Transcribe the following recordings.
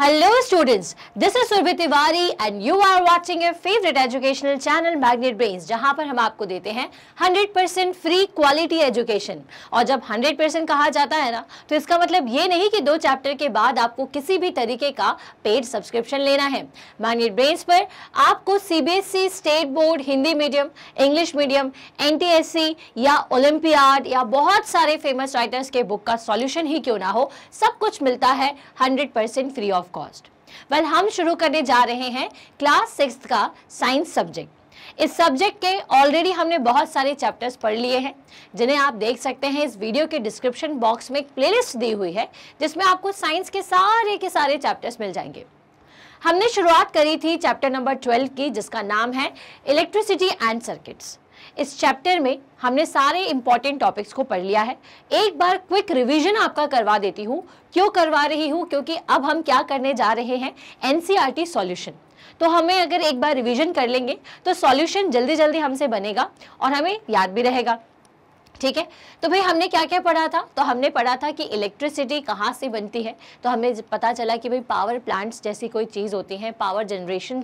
Hello students this is Surbhi Tiwari and you are watching your favorite educational channel Magnet Brains जहां पर हम आपको देते हैं 100% फ्री क्वालिटी एजुकेशन और जब 100% कहा जाता है ना तो इसका मतलब ये नहीं कि दो चैप्टर के बाद आपको किसी भी तरीके का पेड सब्सक्रिप्शन लेना है मैग्नेट ब्रेन्स पर आपको CBSE state board Hindi medium English medium NTSC या ओलम्पियाड या बहुत सारे फेमस राइटर्स के बुक का सोल्यूशन ही क्यों ना हो सब कुछ मिलता है hundred free of of cost well हम शुरू करने जा रहे हैं क्लास सिक्स का साइंस सब्जेक्ट इस सब्जेक्ट के ऑलरेडी हमने बहुत सारे चैप्टर्स पढ़ लिए हैं जिन्हें आप देख सकते हैं इस वीडियो के डिस्क्रिप्शन बॉक्स में एक प्लेलिस्ट दी हुई है जिसमें आपको साइंस के सारे के सारे चैप्टर्स मिल जाएंगे हमने शुरुआत करी थी चैप्टर नंबर ट्वेल्व की जिसका नाम है इलेक्ट्रिसिटी एंड सर्किट्स इस चैप्टर में हमने सारे इंपॉर्टेंट टॉपिक्स को पढ़ लिया है एक बार क्विक रिवीजन आपका करवा देती हूँ क्यों करवा रही हूँ क्योंकि अब हम क्या करने जा रहे हैं एन सॉल्यूशन e तो हमें अगर एक बार रिवीजन कर लेंगे तो सॉल्यूशन जल्दी जल्दी हमसे बनेगा और हमें याद भी रहेगा ठीक है तो भाई हमने क्या क्या पढ़ा था तो हमने पढ़ा था कि इलेक्ट्रिसिटी कहाँ से बनती है तो हमें पता चला कि भाई पावर प्लांट्स जैसी कोई चीज़ होती है पावर जनरेशन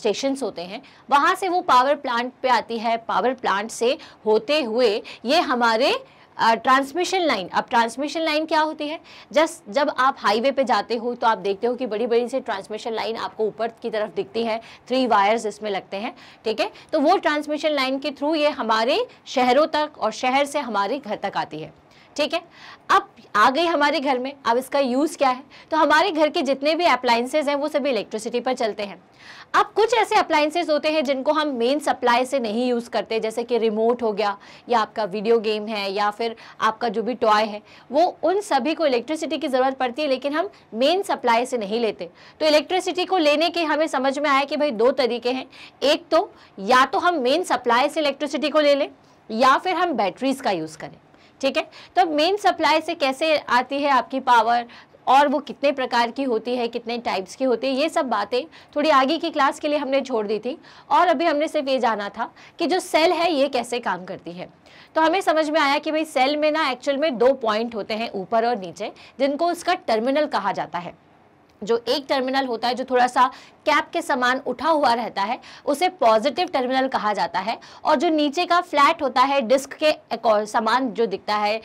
स्टेशंस होते हैं वहाँ से वो पावर प्लांट पे आती है पावर प्लांट से होते हुए ये हमारे ट्रांसमिशन लाइन अब ट्रांसमिशन लाइन क्या होती है जस्ट जब आप हाईवे पे जाते हो तो आप देखते हो कि बड़ी बड़ी सी ट्रांसमिशन लाइन आपको ऊपर की तरफ दिखती है थ्री वायर्स इसमें लगते हैं ठीक है तो वो ट्रांसमिशन लाइन के थ्रू ये हमारे शहरों तक और शहर से हमारे घर तक आती है ठीक है अब आ गई हमारे घर में अब इसका यूज़ क्या है तो हमारे घर के जितने भी अप्लाइंसेज हैं वो सभी इलेक्ट्रिसिटी पर चलते हैं अब कुछ ऐसे अप्लाइंसेज होते हैं जिनको हम मेन सप्लाई से नहीं यूज़ करते जैसे कि रिमोट हो गया या आपका वीडियो गेम है या फिर आपका जो भी टॉय है वो उन सभी को इलेक्ट्रिसिटी की ज़रूरत पड़ती है लेकिन हम मेन सप्लाई से नहीं लेते तो इलेक्ट्रिसिटी को लेने के हमें समझ में आया कि भाई दो तरीके हैं एक तो या तो हम मेन सप्लाई से इलेक्ट्रिसिटी को ले लें या फिर हम बैटरीज का यूज़ करें ठीक है तो मेन सप्लाई से कैसे आती है आपकी पावर और वो कितने प्रकार की होती है कितने टाइप्स की होती है ये सब बातें थोड़ी आगे की क्लास के लिए हमने छोड़ दी थी और अभी हमने सिर्फ ये जाना था कि जो सेल है ये कैसे काम करती है तो हमें समझ में आया कि भाई सेल में ना एक्चुअल में दो पॉइंट होते हैं ऊपर और नीचे जिनको उसका टर्मिनल कहा जाता है जो एक टर्मिनल होता है जो थोड़ा सा कैप के समान उठा हुआ रहता है उसे पॉजिटिव टर्मिनल कहा जाता है और जो नीचे का फ्लैट होता है डिस्क के समान जो दिखता है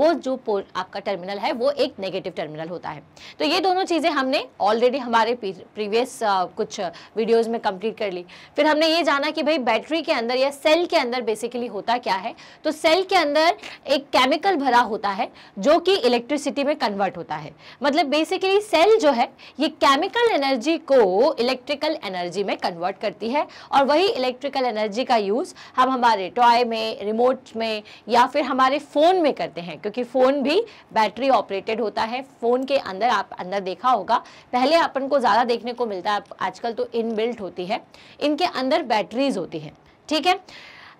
वो जो आपका टर्मिनल है वो एक नेगेटिव टर्मिनल होता है तो ये दोनों चीज़ें हमने ऑलरेडी हमारे प्रीवियस कुछ वीडियोज़ में कंप्लीट कर ली फिर हमने ये जाना कि भाई बैटरी के अंदर या सेल के अंदर बेसिकली होता क्या है तो सेल के अंदर एक केमिकल भरा होता है जो कि इलेक्ट्रिसिटी में कन्वर्ट होता है मतलब बेसिकली सेल जो है ये केमिकल एनर्जी को इलेक्ट्रिकल एनर्जी में कन्वर्ट करती है और वही इलेक्ट्रिकल एनर्जी का यूज़ हम हमारे टॉय में रिमोट में या फिर हमारे फ़ोन में करते हैं क्योंकि फ़ोन भी बैटरी ऑपरेटेड होता है फ़ोन के अंदर आप अंदर देखा होगा पहले अपन को ज़्यादा देखने को मिलता है आजकल तो इनबिल्ट होती है इनके अंदर बैटरीज होती है ठीक है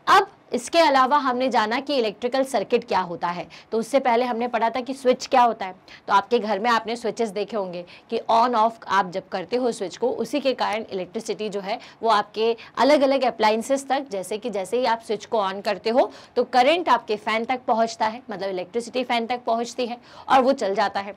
अब इसके अलावा हमने जाना कि इलेक्ट्रिकल सर्किट क्या होता है तो उससे पहले हमने पढ़ा था कि स्विच क्या होता है तो आपके घर में आपने स्विचेस देखे होंगे कि ऑन ऑफ आप जब करते हो स्विच को उसी के कारण इलेक्ट्रिसिटी जो है वो आपके अलग अलग अप्लाइंसेस तक जैसे कि जैसे ही आप स्विच को ऑन करते हो तो करंट आपके फ़ैन तक पहुँचता है मतलब इलेक्ट्रिसिटी फ़ैन तक पहुँचती है और वो चल जाता है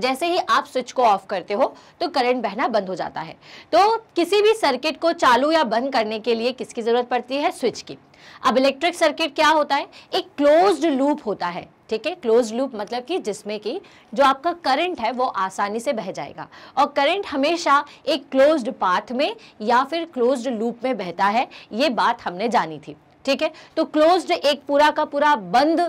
जैसे ही आप स्विच को ऑफ करते हो तो करंट बहना बंद हो जाता है तो किसी भी सर्किट को चालू या बंद करने के लिए किसकी ज़रूरत पड़ती है स्विच की अब इलेक्ट्रिक सर्किट क्या होता है एक क्लोज्ड लूप होता है ठीक है क्लोज लूप मतलब कि जिसमें कि जो आपका करंट है वो आसानी से बह जाएगा और करंट हमेशा एक क्लोज्ड पाथ में या फिर क्लोज्ड लूप में बहता है ये बात हमने जानी थी ठीक है तो क्लोज्ड एक पूरा का पूरा बंद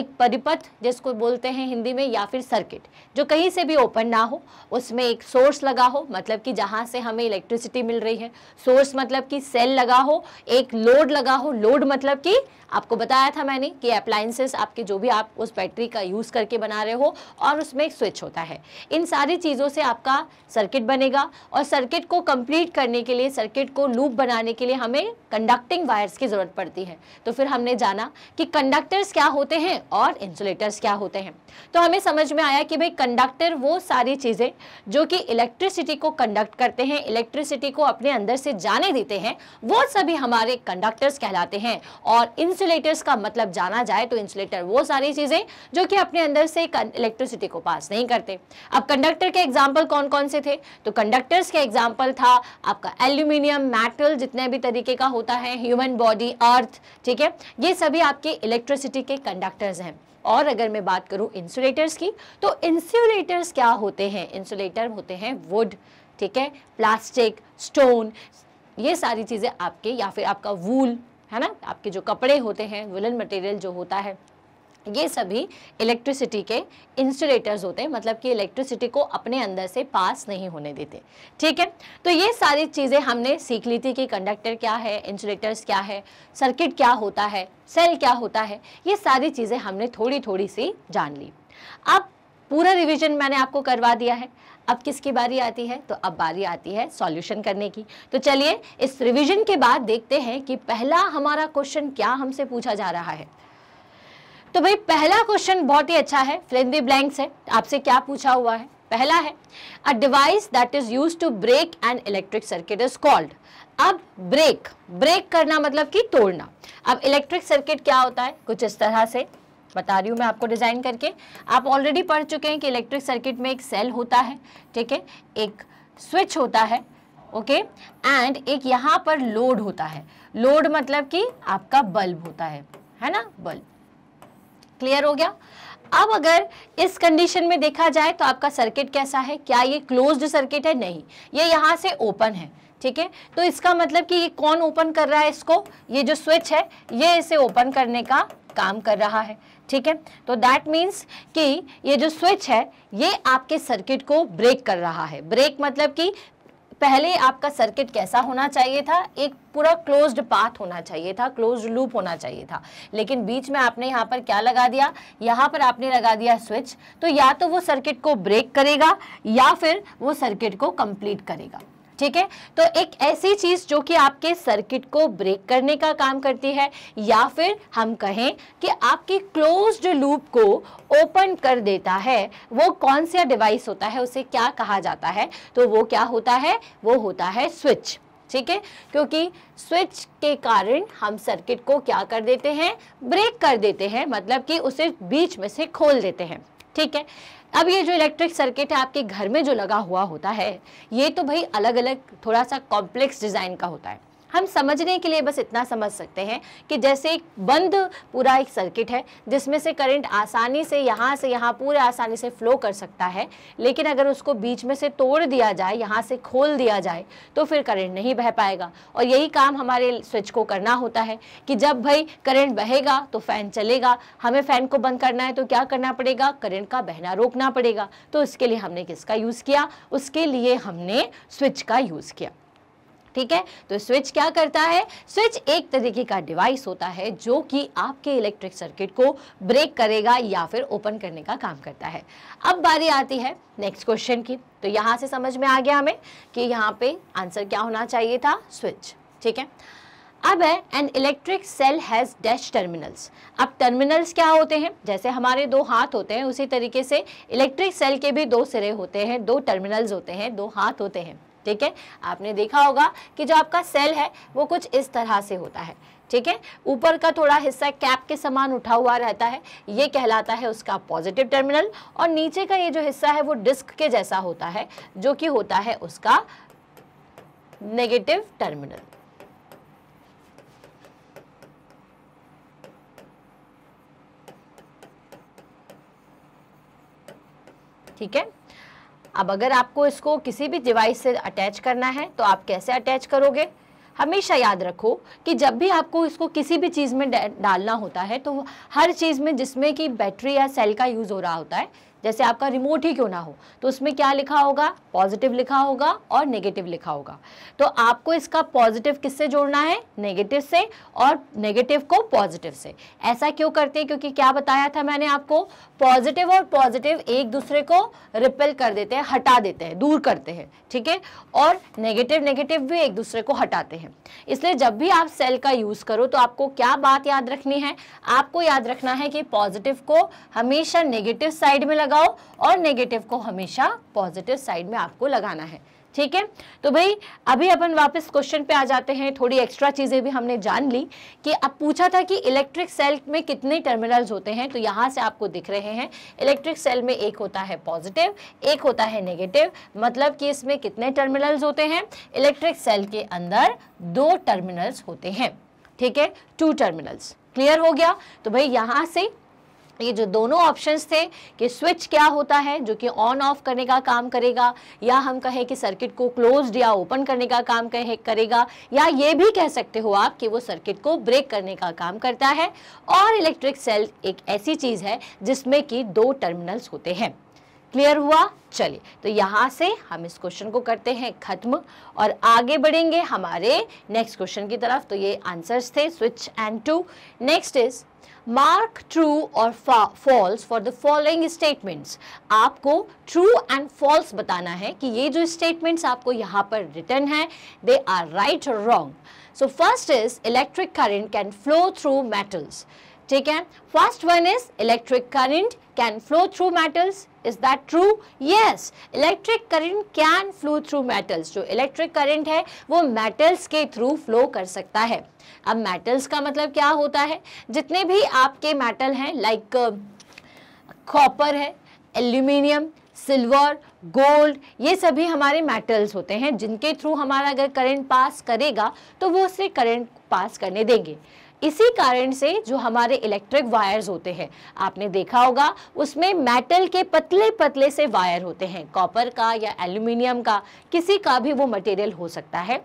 एक परिपथ जिसको बोलते हैं हिंदी में या फिर सर्किट जो कहीं से भी ओपन ना हो उसमें एक सोर्स लगा हो मतलब कि जहाँ से हमें इलेक्ट्रिसिटी मिल रही है सोर्स मतलब कि सेल लगा हो एक लोड लगा हो लोड मतलब कि आपको बताया था मैंने कि अप्लाइंसेस आपके जो भी आप उस बैटरी का यूज़ करके बना रहे हो और उसमें एक स्विच होता है इन सारी चीज़ों से आपका सर्किट बनेगा और सर्किट को कंप्लीट करने के लिए सर्किट को लूप बनाने के लिए हमें कंडक्टिंग वायर्स की ज़रूरत पड़ती है तो फिर हमने जाना कि कंडक्टर्स क्या होते हैं और इंसुलेटर्स क्या होते हैं तो हमें समझ में आया कि भाई कंडक्टर वो सारी चीज़ें जो कि इलेक्ट्रिसिटी को कंडक्ट करते हैं इलेक्ट्रिसिटी को अपने अंदर से जाने देते हैं वो सभी हमारे कंडक्टर्स कहलाते हैं और इंसुलेटर इंसुलेटर्स का मतलब जाना जाए तो इंसुलेटर वो सारी चीज़ें जो कि अपने अंदर से इलेक्ट्रिसिटी को पास नहीं करते अब कंडक्टर के एग्जाम्पल कौन कौन से थे तो कंडक्टर्स के एग्जाम्पल था आपका एल्यूमिनियम मेटल जितने भी तरीके का होता है ह्यूमन बॉडी अर्थ ठीक है ये सभी आपके इलेक्ट्रिसिटी के कंडक्टर्स हैं और अगर मैं बात करूं इंसुलेटर्स की तो इंसुलेटर्स क्या होते हैं इंसुलेटर होते हैं वुड ठीक है प्लास्टिक स्टोन ये सारी चीज़ें आपके या फिर आपका वूल है ना आपके जो कपड़े होते हैं विलन मटेरियल जो होता है ये सभी इलेक्ट्रिसिटी के इंसुलेटर्स होते हैं मतलब कि इलेक्ट्रिसिटी को अपने अंदर से पास नहीं होने देते ठीक है तो ये सारी चीज़ें हमने सीख ली थी कि कंडक्टर क्या है इंसुलेटर्स क्या है सर्किट क्या होता है सेल क्या होता है ये सारी चीज़ें हमने थोड़ी थोड़ी सी जान ली अब पूरा रिवीजन मैंने आपको करवा दिया है अब किसकी बारी आती है तो अब बारी आती है सॉल्यूशन करने की तो चलिए इस रिवीजन के बाद देखते हैं कि पहला हमारा क्वेश्चन क्या हमसे पूछा जा रहा है तो भाई पहला क्वेश्चन बहुत ही अच्छा है फिल ब्लैंक्स है आपसे क्या पूछा हुआ है पहला है a device that is use to break an electric circuit is called अब ब्रेक ब्रेक करना मतलब कि तोड़ना अब इलेक्ट्रिक सर्किट क्या होता है कुछ इस तरह से बता रही हूँ मैं आपको डिज़ाइन करके आप ऑलरेडी पढ़ चुके हैं कि इलेक्ट्रिक सर्किट में एक सेल होता है ठीक है एक स्विच होता है ओके एंड एक यहाँ पर लोड होता है लोड मतलब कि आपका बल्ब होता है है ना बल्ब क्लियर हो गया अब अगर इस कंडीशन में देखा जाए तो आपका सर्किट कैसा है क्या ये क्लोज्ड सर्किट है नहीं ये यहाँ से ओपन है ठीक है तो इसका मतलब कि ये कौन ओपन कर रहा है इसको ये जो स्विच है ये इसे ओपन करने का काम कर रहा है ठीक है तो दैट मीन्स कि ये जो स्विच है ये आपके सर्किट को ब्रेक कर रहा है ब्रेक मतलब कि पहले आपका सर्किट कैसा होना चाहिए था एक पूरा क्लोज्ड पाथ होना चाहिए था क्लोज्ड लूप होना चाहिए था लेकिन बीच में आपने यहाँ पर क्या लगा दिया यहाँ पर आपने लगा दिया स्विच तो या तो वो सर्किट को ब्रेक करेगा या फिर वो सर्किट को कंप्लीट करेगा ठीक है तो एक ऐसी चीज़ जो कि आपके सर्किट को ब्रेक करने का काम करती है या फिर हम कहें कि आपके क्लोज्ड लूप को ओपन कर देता है वो कौन सा डिवाइस होता है उसे क्या कहा जाता है तो वो क्या होता है वो होता है स्विच ठीक है क्योंकि स्विच के कारण हम सर्किट को क्या कर देते हैं ब्रेक कर देते हैं मतलब कि उसे बीच में से खोल देते हैं ठीक है अब ये जो इलेक्ट्रिक सर्किट है आपके घर में जो लगा हुआ होता है ये तो भाई अलग अलग थोड़ा सा कॉम्प्लेक्स डिज़ाइन का होता है हम समझने के लिए बस इतना समझ सकते हैं कि जैसे एक बंद पूरा एक सर्किट है जिसमें से करंट आसानी से यहाँ से यहाँ पूरे आसानी से फ्लो कर सकता है लेकिन अगर उसको बीच में से तोड़ दिया जाए यहाँ से खोल दिया जाए तो फिर करंट नहीं बह पाएगा और यही काम हमारे स्विच को करना होता है कि जब भाई करंट बहेगा तो फैन चलेगा हमें फैन को बंद करना है तो क्या करना पड़ेगा करंट का बहना रोकना पड़ेगा तो उसके लिए हमने किसका यूज़ किया उसके लिए हमने स्विच का यूज़ किया ठीक है तो स्विच क्या करता है स्विच एक तरीके का डिवाइस होता है जो कि आपके इलेक्ट्रिक सर्किट को ब्रेक करेगा या फिर ओपन करने का काम करता है अब बारी आती है नेक्स्ट क्वेश्चन की तो यहाँ से समझ में आ गया हमें कि यहाँ पे आंसर क्या होना चाहिए था स्विच ठीक है अब है an electric cell has dash terminals अब टर्मिनल्स क्या होते हैं जैसे हमारे दो हाथ होते हैं उसी तरीके से इलेक्ट्रिक सेल के भी दो सिरे होते हैं दो टर्मिनल्स होते हैं दो हाथ होते हैं ठीक है आपने देखा होगा कि जो आपका सेल है वो कुछ इस तरह से होता है ठीक है ऊपर का थोड़ा हिस्सा कैप के समान उठा हुआ रहता है ये कहलाता है उसका पॉजिटिव टर्मिनल और नीचे का ये जो हिस्सा है वो डिस्क के जैसा होता है जो कि होता है उसका नेगेटिव टर्मिनल ठीक है अब अगर आपको इसको किसी भी डिवाइस से अटैच करना है तो आप कैसे अटैच करोगे हमेशा याद रखो कि जब भी आपको इसको किसी भी चीज़ में डालना होता है तो हर चीज़ में जिसमें कि बैटरी या सेल का यूज़ हो रहा होता है जैसे आपका रिमोट ही क्यों ना हो तो उसमें क्या लिखा होगा पॉजिटिव लिखा होगा और नेगेटिव लिखा होगा तो आपको इसका पॉजिटिव किससे जोड़ना है नेगेटिव से और नेगेटिव को पॉजिटिव से ऐसा क्यों करते हैं क्योंकि क्या बताया था मैंने आपको पॉजिटिव और पॉजिटिव एक दूसरे को रिपेल कर देते हैं हटा देते हैं दूर करते हैं ठीक है और नेगेटिव नेगेटिव भी एक दूसरे को हटाते हैं इसलिए जब भी आप सेल का यूज़ करो तो आपको क्या बात याद रखनी है आपको याद रखना है कि पॉजिटिव को हमेशा नेगेटिव साइड में लगाओ और नेगेटिव को हमेशा पॉजिटिव साइड में आपको लगाना है ठीक है तो भाई अभी अपन वापस क्वेश्चन पे आ जाते हैं थोड़ी एक्स्ट्रा चीज़ें भी हमने जान ली कि अब पूछा था कि इलेक्ट्रिक सेल में कितने टर्मिनल्स होते हैं तो यहाँ से आपको दिख रहे हैं इलेक्ट्रिक सेल में एक होता है पॉजिटिव एक होता है नेगेटिव मतलब कि इसमें कितने टर्मिनल्स होते हैं इलेक्ट्रिक सेल के अंदर दो टर्मिनल्स होते हैं ठीक है टू टर्मिनल्स क्लियर हो गया तो भाई यहाँ से ये जो दोनों ऑप्शंस थे कि स्विच क्या होता है जो कि ऑन ऑफ करने का काम करेगा या हम कहें कि सर्किट को क्लोज्ड या ओपन करने का काम कहे करेगा या ये भी कह सकते हो आप कि वो सर्किट को ब्रेक करने का काम करता है और इलेक्ट्रिक सेल एक ऐसी चीज़ है जिसमें कि दो टर्मिनल्स होते हैं क्लियर हुआ चलिए तो यहाँ से हम इस क्वेश्चन को करते हैं खत्म और आगे बढ़ेंगे हमारे नेक्स्ट क्वेश्चन की तरफ तो ये आंसर्स थे switch and two next is mark true और false for the following statements आपको ट्रू एंड फॉल्स बताना है कि ये जो स्टेटमेंट्स आपको यहाँ पर रिटर्न है दे आर राइट और wrong so first is electric current can flow through metals ठीक है first one is electric current can flow through metals is that true yes electric current can flow through metals जो electric current है वो metals के through flow कर सकता है अब मेटल्स का मतलब क्या होता है जितने भी आपके मेटल हैं लाइक कॉपर uh, है एल्यूमिनियम सिल्वर गोल्ड ये सभी हमारे मेटल्स होते हैं जिनके थ्रू हमारा अगर करंट पास करेगा तो वो उसे करंट पास करने देंगे इसी कारण से जो हमारे इलेक्ट्रिक वायर्स होते हैं आपने देखा होगा उसमें मेटल के पतले पतले से वायर होते हैं कॉपर का या एल्यूमिनियम का किसी का भी वो मटेरियल हो सकता है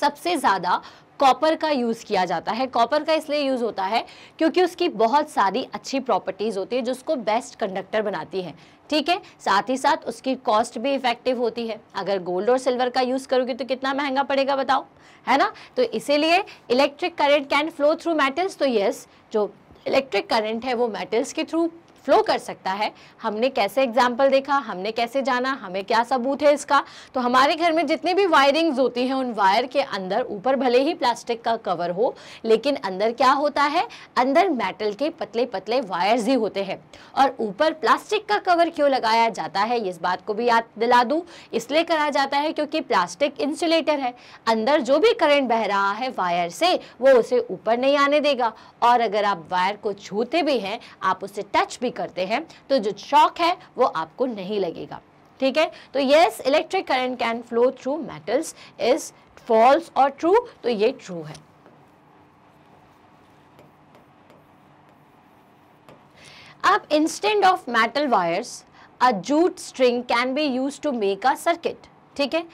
सबसे ज़्यादा कॉपर का यूज़ किया जाता है कॉपर का इसलिए यूज़ होता है क्योंकि उसकी बहुत सारी अच्छी प्रॉपर्टीज़ होती है जो उसको बेस्ट कंडक्टर बनाती हैं ठीक है साथ ही साथ उसकी कॉस्ट भी इफेक्टिव होती है अगर गोल्ड और सिल्वर का यूज़ करोगे तो कितना महंगा पड़ेगा बताओ है ना तो इसीलिए electric current can flow through metals तो यस जो इलेक्ट्रिक करंट है वो मेटल्स के थ्रू फ्लो कर सकता है हमने कैसे एग्जाम्पल देखा हमने कैसे जाना हमें क्या सबूत है इसका तो हमारे घर में जितनी भी वायरिंग्स होती हैं उन वायर के अंदर ऊपर भले ही प्लास्टिक का कवर हो लेकिन अंदर क्या होता है अंदर मेटल के पतले पतले वायर्स ही होते हैं और ऊपर प्लास्टिक का कवर क्यों लगाया जाता है इस बात को भी याद दिला दूँ इसलिए करा जाता है क्योंकि प्लास्टिक इंसुलेटर है अंदर जो भी करंट बह रहा है वायर से वो उसे ऊपर नहीं आने देगा और अगर आप वायर को छूते भी हैं आप उसे टच भी करते हैं तो जो शॉक है वो आपको नहीं लगेगा ठीक है तो yes electric current can flow through metals is false और ट्रू तो ये ट्रू है अब instant of metal wires a jute string can be use to make a circuit ठीक है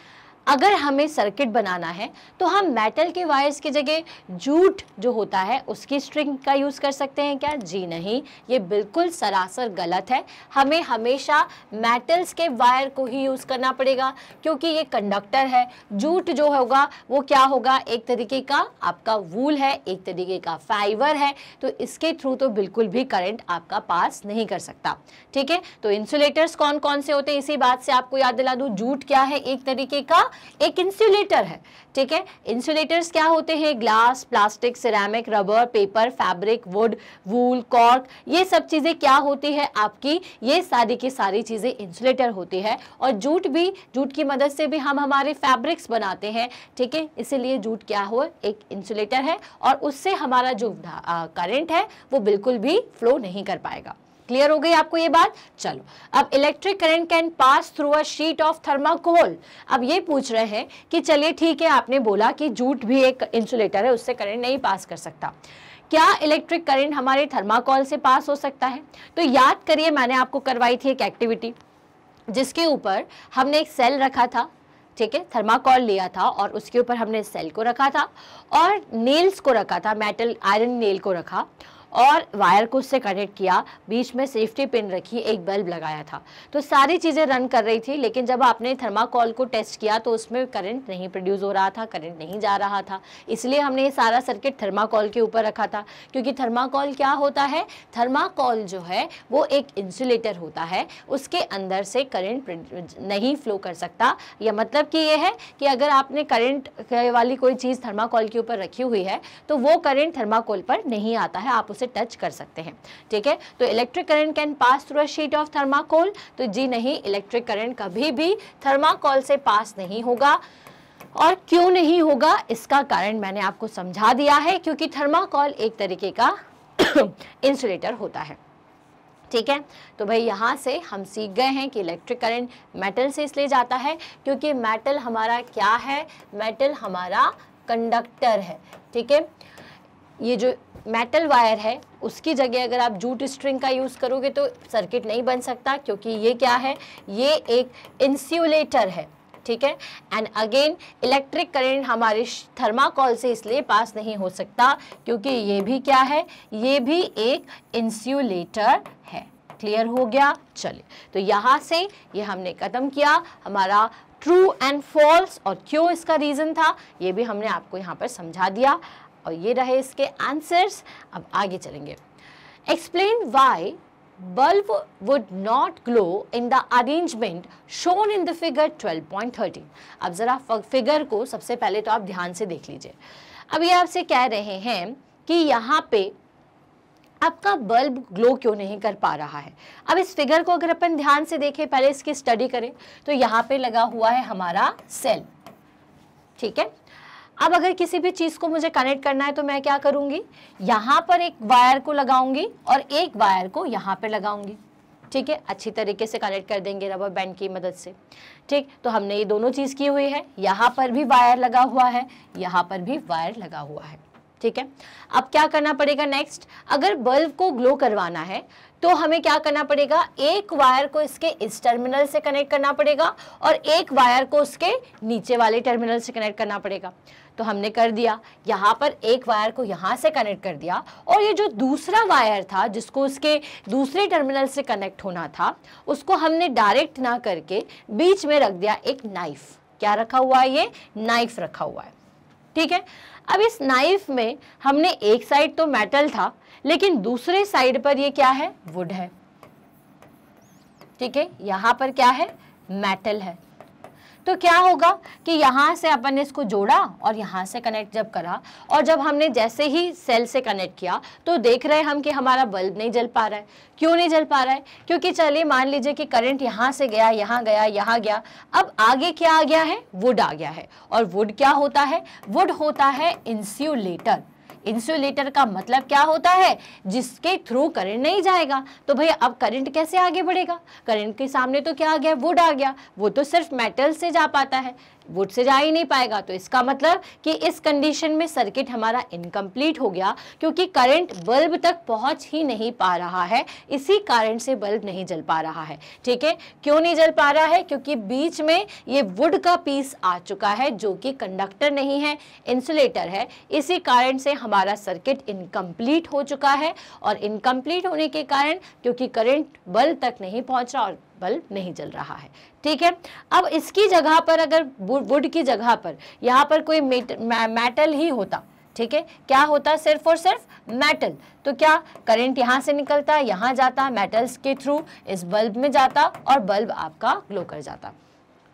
अगर हमें सर्किट बनाना है तो हम मेटल के वायर्स की जगह जूट जो होता है उसकी स्ट्रिंग का यूज़ कर सकते हैं क्या जी नहीं ये बिल्कुल सरासर गलत है हमें हमेशा मेटल्स के वायर को ही यूज़ करना पड़ेगा क्योंकि ये कंडक्टर है जूट जो होगा वो क्या होगा एक तरीके का आपका वूल है एक तरीके का फाइबर है तो इसके थ्रू तो बिल्कुल भी करंट आपका पास नहीं कर सकता ठीक है तो इंसुलेटर्स कौन कौन से होते हैं इसी बात से आपको याद दिला दूँ जूट क्या है एक तरीके का एक इंसुलेटर है ठीक है इंसुलेटर्स क्या होते हैं glass plastic ceramic rubber paper fabric wood wool cork ये सब चीज़ें क्या होती है आपकी ये सारी की सारी चीज़ें इंसुलेटर होती है और जूट भी जूट की मदद से भी हम हमारे फैब्रिक्स बनाते हैं ठीक है इसीलिए जूट क्या हो एक इंसुलेटर है और उससे हमारा जो करंट है वो बिल्कुल भी फ्लो नहीं कर पाएगा क्लियर हो गई आपको ये बात चलो अब electric current can pass through a sheet of thermocol अब ये पूछ रहे हैं कि चलिए ठीक है आपने बोला कि जूट भी एक इंसुलेटर है उससे करंट नहीं पास कर सकता क्या इलेक्ट्रिक करंट हमारे थर्माकोल से पास हो सकता है तो याद करिए मैंने आपको करवाई थी एक एक्टिविटी जिसके ऊपर हमने एक सेल रखा था ठीक है थर्माकोल लिया था और उसके ऊपर हमने सेल को रखा था और नेल्स को रखा था मेटल आयरन नेल को रखा और वायर को उससे कनेक्ट किया बीच में सेफ्टी पिन रखी एक बल्ब लगाया था तो सारी चीज़ें रन कर रही थी लेकिन जब आपने थर्माकॉल को टेस्ट किया तो उसमें करंट नहीं प्रोड्यूस हो रहा था करंट नहीं जा रहा था इसलिए हमने ये सारा सर्किट थर्माकॉल के ऊपर रखा था क्योंकि थर्माकॉल क्या होता है थर्माकॉल जो है वो एक इंसुलेटर होता है उसके अंदर से करेंट नहीं फ्लो कर सकता या मतलब कि ये है कि अगर आपने करेंट वाली कोई चीज़ थर्माकॉल के ऊपर रखी हुई है तो वो करेंट थर्माकॉल पर नहीं आता है आप उसे उसे टच कर सकते हैं ठीक है तो electric current can pass through a sheet of thermocol तो जी नहीं इलेक्ट्रिक करंट कभी भी थर्माकोल से पास नहीं होगा और क्यों नहीं होगा इसका कारण मैंने आपको समझा दिया है क्योंकि थर्माकोल एक तरीके का इंसुलेटर होता है ठीक है तो भाई यहाँ से हम सीख गए हैं कि इलेक्ट्रिक करंट मेटल से इसलिए जाता है क्योंकि मेटल हमारा क्या है मेटल हमारा कंडक्टर है ठीक है ये जो मेटल वायर है उसकी जगह अगर आप जूट स्ट्रिंग का यूज़ करोगे तो सर्किट नहीं बन सकता क्योंकि ये क्या है ये एक इंस्यूलेटर है ठीक है एंड अगेन इलेक्ट्रिक करंट हमारे थर्माकोल से इसलिए पास नहीं हो सकता क्योंकि ये भी क्या है ये भी एक इंस्यूलेटर है क्लियर हो गया चलिए तो यहाँ से ये हमने ख़त्म किया हमारा ट्रू एंड फॉल्स और क्यों इसका रीज़न था ये भी हमने आपको यहाँ पर समझा दिया और ये रहे इसके आंसर्स अब आगे चलेंगे explain why bulb would not glow in the arrangement shown in the figure 12.13 अब ज़रा फिगर को सबसे पहले तो आप ध्यान से देख लीजिए अब ये आपसे कह रहे हैं कि यहाँ पे आपका बल्ब ग्लो क्यों नहीं कर पा रहा है अब इस फिगर को अगर अपन ध्यान से देखें पहले इसकी स्टडी करें तो यहाँ पे लगा हुआ है हमारा सेल ठीक है अब अगर किसी भी चीज़ को मुझे कनेक्ट करना है तो मैं क्या करूँगी यहाँ पर एक वायर को लगाऊंगी और एक वायर को यहाँ पर लगाऊंगी ठीक है अच्छी तरीके से कनेक्ट कर देंगे रबर बैंड की मदद से ठीक तो हमने ये दोनों चीज़ की हुई है यहाँ पर भी वायर लगा हुआ है यहाँ पर भी वायर लगा हुआ है ठीक है अब क्या करना पड़ेगा नेक्स्ट अगर बल्ब को ग्लो करवाना है तो हमें क्या करना पड़ेगा एक वायर को इसके इस टर्मिनल से कनेक्ट करना पड़ेगा और एक वायर को उसके नीचे वाले टर्मिनल से कनेक्ट करना पड़ेगा तो हमने कर दिया यहाँ पर एक वायर को यहाँ से कनेक्ट कर दिया और ये जो दूसरा वायर था जिसको उसके दूसरे टर्मिनल से कनेक्ट होना था उसको हमने डायरेक्ट ना करके बीच में रख दिया एक नाइफ क्या रखा हुआ है ये नाइफ रखा हुआ है ठीक है अब इस नाइफ में हमने एक साइड तो मेटल था लेकिन दूसरे साइड पर ये क्या है वुड है ठीक है यहां पर क्या है मेटल है तो क्या होगा कि यहाँ से अपन ने इसको जोड़ा और यहाँ से कनेक्ट जब करा और जब हमने जैसे ही सेल से कनेक्ट किया तो देख रहे हम कि हमारा बल्ब नहीं जल पा रहा है क्यों नहीं जल पा रहा है क्योंकि चलिए मान लीजिए कि करंट यहाँ से गया यहाँ गया यहाँ गया अब आगे क्या आ गया है वुड आ गया है और वुड क्या होता है वुड होता है इंस्यूलेटर इंसुलेटर का मतलब क्या होता है जिसके थ्रू करंट नहीं जाएगा तो भैया अब करंट कैसे आगे बढ़ेगा करंट के सामने तो क्या आ गया वुड आ गया वो तो सिर्फ मेटल से जा पाता है वुड से जा ही नहीं पाएगा तो इसका मतलब कि इस कंडीशन में सर्किट हमारा इनकम्प्लीट हो गया क्योंकि करंट बल्ब तक पहुंच ही नहीं पा रहा है इसी कारण से बल्ब नहीं जल पा रहा है ठीक है क्यों नहीं जल पा रहा है क्योंकि बीच में ये वुड का पीस आ चुका है जो कि कंडक्टर नहीं है इंसुलेटर है इसी कारण से हमारा सर्किट इनकम्प्लीट हो चुका है और इनकम्प्लीट होने के कारण क्योंकि करंट बल्ब तक नहीं पहुंच रहा और बल्ब नहीं जल रहा है ठीक है अब इसकी जगह पर अगर वुड की जगह पर यहाँ पर कोई मेटल ही होता ठीक है क्या होता सिर्फ और सिर्फ मेटल तो क्या करंट यहाँ से निकलता यहाँ जाता मेटल्स के थ्रू इस बल्ब में जाता और बल्ब आपका ग्लो कर जाता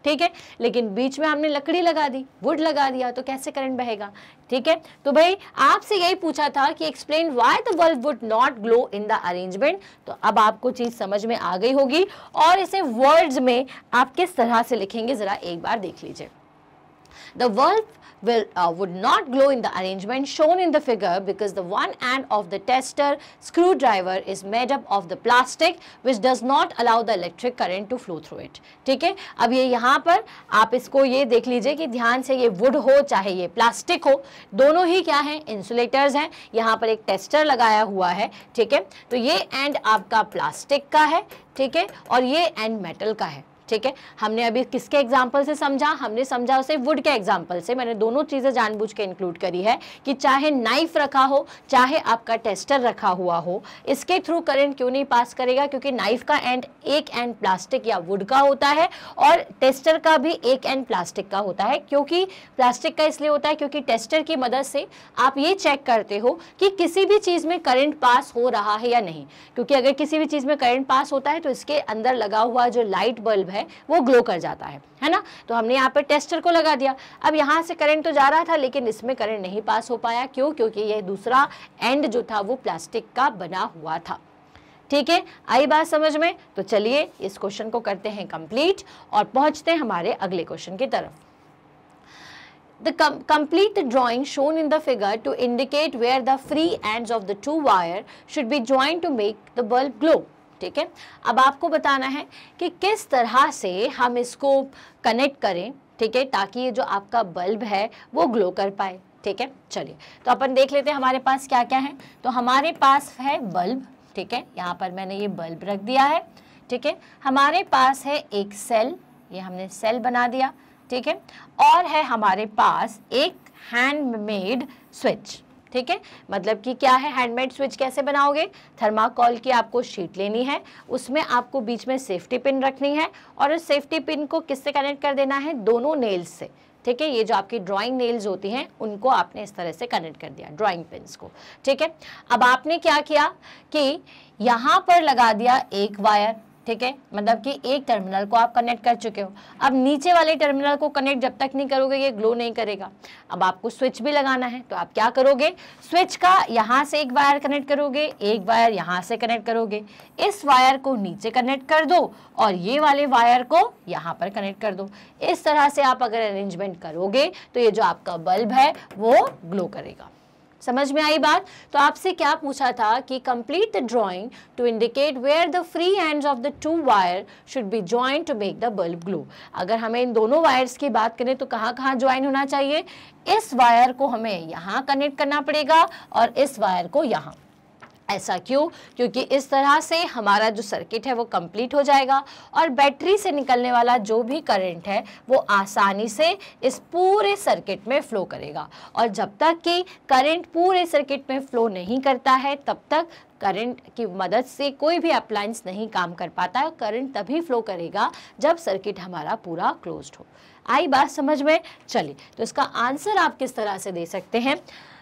ठीक है लेकिन बीच में हमने लकड़ी लगा दी वुड लगा दिया तो कैसे करंट बहेगा ठीक है तो भाई आपसे यही पूछा था कि explain why the bulb would not glow in the arrangement तो अब आपको चीज समझ में आ गई होगी और इसे वर्ड्स में आप किस तरह से लिखेंगे जरा एक बार देख लीजिए the bulb will uh, would not glow in the arrangement shown in the figure because the one end of the tester screwdriver is made up of the plastic which does not allow the electric current to flow through it theek hai ab ye yahan par aap isko ye dekh lijiye ki dhyan se ye wood ho chahe ye plastic ho dono hi kya हैं insulators hain yahan par ek tester lagaya hua hai theek hai to ye end aapka plastic ka hai ठीक है और ये and metal का है ठीक है हमने अभी किसके एग्जाम्पल से समझा हमने समझा उसे वुड के एग्जाम्पल से मैंने दोनों चीज़ें जानबूझ के इंक्लूड करी है कि चाहे नाइफ रखा हो चाहे आपका टेस्टर रखा हुआ हो इसके थ्रू करंट क्यों नहीं पास करेगा क्योंकि नाइफ का एंड एक एंड प्लास्टिक या वुड का होता है और टेस्टर का भी एक एंड प्लास्टिक का होता है क्योंकि प्लास्टिक का इसलिए होता है क्योंकि टेस्टर की मदद से आप ये चेक करते हो कि किसी भी चीज़ में करंट पास हो रहा है या नहीं क्योंकि अगर किसी भी चीज़ में करंट पास होता है तो इसके अंदर लगा हुआ जो लाइट बल्ब है है वो ग्लो कर जाता है है ना तो हमने यहाँ पर टेस्टर को लगा दिया अब यहाँ से करंट तो जा रहा था लेकिन इसमें करंट नहीं पास हो पाया क्यों क्योंकि ये दूसरा एंड जो था वो प्लास्टिक का बना हुआ था ठीक है आई बात समझ में तो चलिए इस क्वेश्चन को करते हैं कंप्लीट और पहुंचते हैं हमारे अगले क्वेश्चन की तरफ The com complete the drawing shown in the figure to indicate where the free ends of the two wire should be joined to make the bulb glow. ठीक है अब आपको बताना है कि किस तरह से हम इसको कनेक्ट करें ठीक है ताकि ये जो आपका बल्ब है वो ग्लो कर पाए ठीक है चलिए तो अपन देख लेते हैं हमारे पास क्या क्या है तो हमारे पास है बल्ब ठीक है यहाँ पर मैंने ये बल्ब रख दिया है ठीक है हमारे पास है एक सेल ये हमने सेल बना दिया ठीक है और है हमारे पास एक हैंडमेड स्विच ठीक है मतलब कि क्या है हैंडमेड स्विच कैसे बनाओगे थर्माकोल की आपको शीट लेनी है उसमें आपको बीच में सेफ्टी पिन रखनी है और उस सेफ्टी पिन को किससे कनेक्ट कर देना है दोनों नेल्स से ठीक है ये जो आपकी ड्राइंग नेल्स होती हैं उनको आपने इस तरह से कनेक्ट कर दिया ड्राइंग पिन्स को ठीक है अब आपने क्या किया कि यहाँ पर लगा दिया एक वायर ठीक है मतलब कि एक टर्मिनल को आप कनेक्ट कर चुके हो अब नीचे वाले टर्मिनल को कनेक्ट जब तक नहीं करोगे ये ग्लो नहीं करेगा अब आपको स्विच भी लगाना है तो आप क्या करोगे स्विच का यहाँ से एक वायर कनेक्ट करोगे एक वायर यहाँ से कनेक्ट करोगे इस वायर को नीचे कनेक्ट कर दो और ये वाले वायर को यहाँ पर कनेक्ट कर दो इस तरह से आप अगर अरेंजमेंट करोगे तो ये जो आपका बल्ब है वो ग्लो करेगा समझ में आई बात तो आपसे क्या पूछा था कि complete the drawing to indicate where the free ends of the two wire should be join to make the bulb glow अगर हमें इन दोनों वायर्स की बात करें तो कहाँ कहाँ ज्वाइन होना चाहिए इस वायर को हमें यहाँ कनेक्ट करना पड़ेगा और इस वायर को यहाँ ऐसा क्यों क्योंकि इस तरह से हमारा जो सर्किट है वो कंप्लीट हो जाएगा और बैटरी से निकलने वाला जो भी करंट है वो आसानी से इस पूरे सर्किट में फ़्लो करेगा और जब तक कि करंट पूरे सर्किट में फ़्लो नहीं करता है तब तक करंट की मदद से कोई भी अप्लायंस नहीं काम कर पाता है करंट तभी फ्लो करेगा जब सर्किट हमारा पूरा क्लोज्ड हो आई बात समझ में चलिए तो इसका आंसर आप किस तरह से दे सकते हैं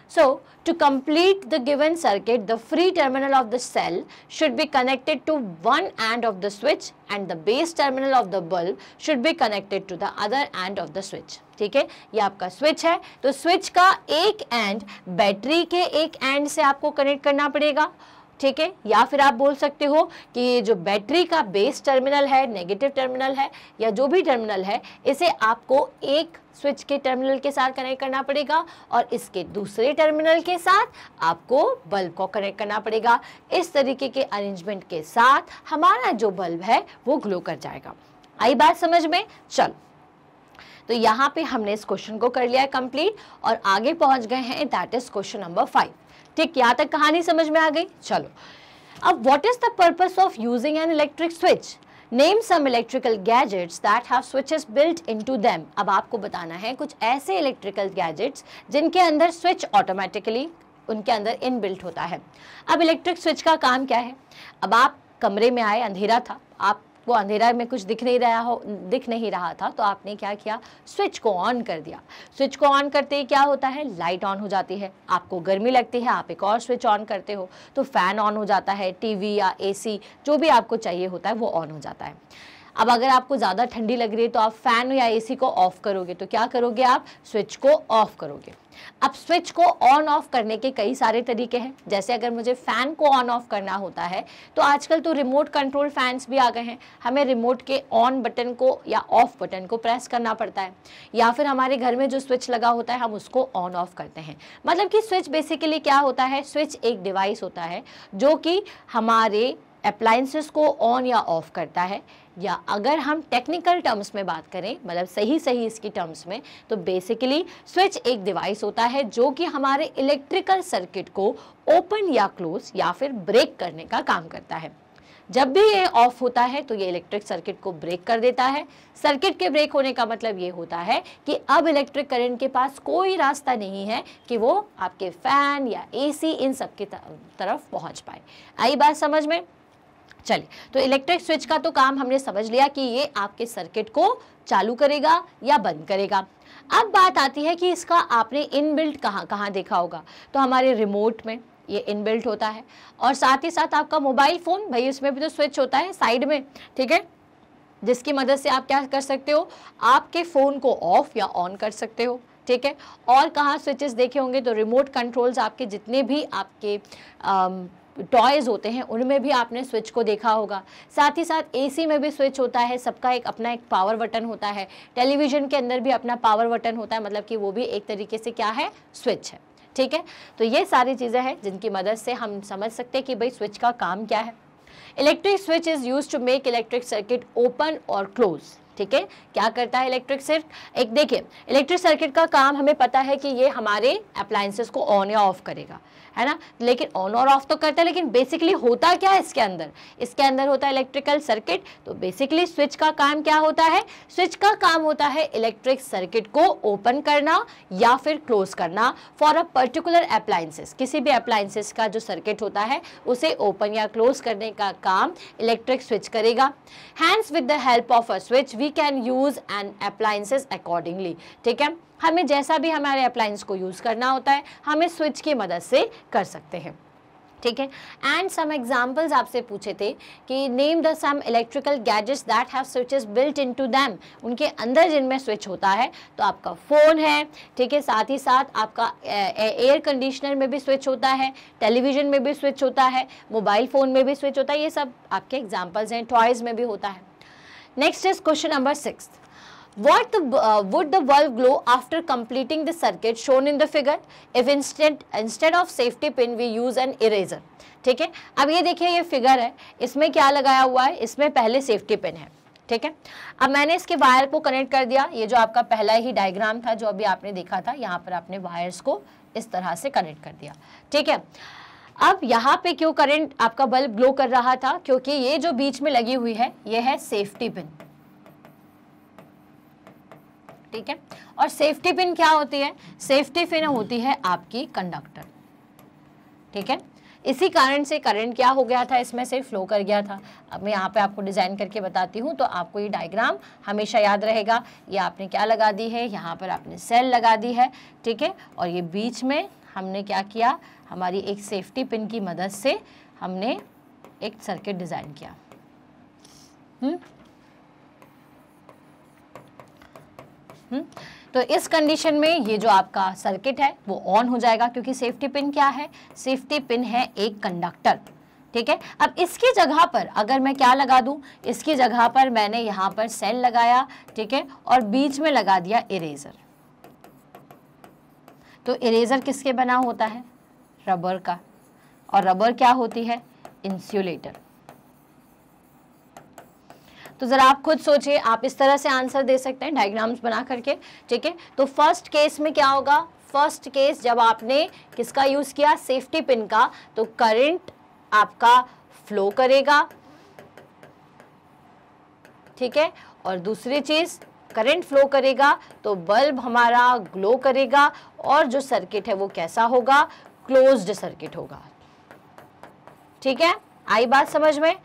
So, to complete the given circuit, the free terminal of the cell should be connected to one end of the switch and the base terminal of the bulb should be connected to the other end of the switch. ठीक है ये आपका switch है तो switch का एक and battery के एक एंड से आपको कनेक्ट करना पड़ेगा ठीक है या फिर आप बोल सकते हो कि जो बैटरी का बेस टर्मिनल है नेगेटिव टर्मिनल है या जो भी टर्मिनल है इसे आपको एक स्विच के टर्मिनल के साथ कनेक्ट करना पड़ेगा और इसके दूसरे टर्मिनल के साथ आपको बल्ब को कनेक्ट करना पड़ेगा इस तरीके के अरेंजमेंट के साथ हमारा जो बल्ब है वो ग्लो कर जाएगा आई बात समझ में चल तो यहाँ पे हमने इस क्वेश्चन को कर लिया है कंप्लीट और आगे पहुँच गए हैं that is question number five ठीक यहाँ तक कहानी समझ में आ गई चलो अब what is the purpose of using an electric switch name some electrical gadgets that have switches built into them अब आपको बताना है कुछ ऐसे इलेक्ट्रिकल गैजेट्स जिनके अंदर स्विच ऑटोमेटिकली उनके अंदर इन होता है अब इलेक्ट्रिक स्विच का काम क्या है अब आप कमरे में आए अंधेरा था आप वो अंधेरा में कुछ दिख नहीं रहा हो दिख नहीं रहा था तो आपने क्या किया स्विच को ऑन कर दिया स्विच को ऑन करते ही क्या होता है लाइट ऑन हो जाती है आपको गर्मी लगती है आप एक और स्विच ऑन करते हो तो फैन ऑन हो जाता है टीवी या एसी जो भी आपको चाहिए होता है वो ऑन हो जाता है अब अगर आपको ज़्यादा ठंडी लग रही है तो आप फ़ैन या एसी को ऑफ़ करोगे तो क्या करोगे आप स्विच को ऑफ़ करोगे अब स्विच को ऑन ऑफ करने के कई सारे तरीके हैं जैसे अगर मुझे फ़ैन को ऑन ऑफ करना होता है तो आजकल तो रिमोट कंट्रोल फैंस भी आ गए हैं हमें रिमोट के ऑन बटन को या ऑफ बटन को प्रेस करना पड़ता है या फिर हमारे घर में जो स्विच लगा होता है हम उसको ऑन ऑफ करते हैं मतलब कि स्विच बेसिकली क्या होता है स्विच एक डिवाइस होता है जो कि हमारे अप्लाइंसेस को ऑन या ऑफ़ करता है या अगर हम टेक्निकल टर्म्स में बात करें मतलब सही सही इसकी टर्म्स में तो बेसिकली स्विच एक डिवाइस होता है जो कि हमारे इलेक्ट्रिकल सर्किट को ओपन या क्लोज या फिर ब्रेक करने का काम करता है जब भी ये ऑफ होता है तो ये इलेक्ट्रिक सर्किट को ब्रेक कर देता है सर्किट के ब्रेक होने का मतलब ये होता है कि अब इलेक्ट्रिक करंट के पास कोई रास्ता नहीं है कि वो आपके फैन या एसी इन सब की तरफ पहुंच पाए आई बात समझ में चलिए तो इलेक्ट्रिक स्विच का तो काम हमने समझ लिया कि ये आपके सर्किट को चालू करेगा या बंद करेगा अब बात आती है कि इसका आपने इनबिल्ट कहाँ कहाँ देखा होगा तो हमारे रिमोट में ये इनबिल्ट होता है और साथ ही साथ आपका मोबाइल फ़ोन भाई उसमें भी तो स्विच होता है साइड में ठीक है जिसकी मदद से आप क्या कर सकते हो आपके फ़ोन को ऑफ़ या ऑन कर सकते हो ठीक है और कहाँ स्विचेस देखे होंगे तो रिमोट कंट्रोल्स आपके जितने भी आपके आम, टॉयज़ होते हैं उनमें भी आपने स्विच को देखा होगा साथ ही साथ एसी में भी स्विच होता है सबका एक अपना एक पावर बटन होता है टेलीविज़न के अंदर भी अपना पावर बटन होता है मतलब कि वो भी एक तरीके से क्या है स्विच है ठीक है तो ये सारी चीज़ें हैं जिनकी मदद से हम समझ सकते हैं कि भाई स्विच का काम क्या है electric switch is use to make electric circuit open और क्लोज ठीक है क्या करता है इलेक्ट्रिक सर्किट एक देखिए इलेक्ट्रिक सर्किट का काम हमें पता है कि ये हमारे अप्लायंसेस को ऑन या ऑफ करेगा है ना लेकिन ऑन और ऑफ तो करता है लेकिन बेसिकली होता क्या है इसके अंदर इसके अंदर होता है इलेक्ट्रिकल सर्किट तो बेसिकली स्विच का काम क्या होता है स्विच का काम होता है इलेक्ट्रिक सर्किट को ओपन करना या फिर क्लोज करना फॉर अ पर्टिकुलर अप्लायंसेस किसी भी अप्लायसेस का जो सर्किट होता है उसे ओपन या क्लोज करने का काम इलेक्ट्रिक स्विच करेगा hence with the help of a switch we can use and appliances accordingly ठीक है हमें जैसा भी हमारे अप्लाइंस को यूज़ करना होता है हमें स्विच की मदद से कर सकते हैं ठीक है एंड सम एग्जाम्पल्स आपसे पूछे थे कि name the some electrical gadgets that have switches built into them उनके अंदर जिनमें स्विच होता है तो आपका फ़ोन है ठीक है साथ ही साथ आपका एयर कंडीशनर में भी स्विच होता है टेलीविज़न में भी स्विच होता है मोबाइल फ़ोन में भी स्विच होता है ये सब आपके एग्जाम्पल्स हैं टॉयज़ में भी होता है next is question number six What the, uh, would the bulb glow after completing the circuit shown in the figure if instead instead of safety pin we use an eraser? ठीक है अब ये देखिए ये फिगर है इसमें क्या लगाया हुआ है इसमें पहले सेफ्टी पिन है ठीक है अब मैंने इसके वायर को कनेक्ट कर दिया ये जो आपका पहला ही डायग्राम था जो अभी आपने देखा था यहाँ पर आपने वायर्स को इस तरह से कनेक्ट कर दिया ठीक है अब यहाँ पे क्यों करंट आपका बल्ब ग्लो कर रहा था क्योंकि ये जो बीच में लगी हुई है ये है सेफ्टी पिन ठीक है और सेफ्टी पिन क्या होती है सेफ्टी पिन होती है आपकी कंडक्टर ठीक है इसी कारण से करंट क्या हो गया था इसमें से फ्लो कर गया था अब मैं यहाँ पे आपको डिज़ाइन करके बताती हूँ तो आपको ये डायग्राम हमेशा याद रहेगा ये आपने क्या लगा दी है यहाँ पर आपने सेल लगा दी है ठीक है और ये बीच में हमने क्या किया हमारी एक सेफ्टी पिन की मदद से हमने एक सर्किट डिज़ाइन किया हुँ? हम्म? हम्म, तो इस कंडीशन में ये जो आपका सर्किट है वो ऑन हो जाएगा क्योंकि सेफ्टी पिन क्या है सेफ्टी पिन है एक कंडक्टर ठीक है अब इसकी जगह पर अगर मैं क्या लगा दूं इसकी जगह पर मैंने यहाँ पर सेल लगाया ठीक है और बीच में लगा दिया इरेजर तो इरेजर किसके बना होता है रबर का और रबर क्या होती है इंसुलेटर तो ज़रा आप खुद सोचिए आप इस तरह से आंसर दे सकते हैं डायग्राम्स बना करके ठीक है तो फर्स्ट केस में क्या होगा फर्स्ट केस जब आपने किसका यूज़ किया सेफ्टी पिन का तो करंट आपका फ्लो करेगा ठीक है और दूसरी चीज़ करंट फ्लो करेगा तो बल्ब हमारा ग्लो करेगा और जो सर्किट है वो कैसा होगा क्लोज्ड सर्किट होगा ठीक है आई बात समझ में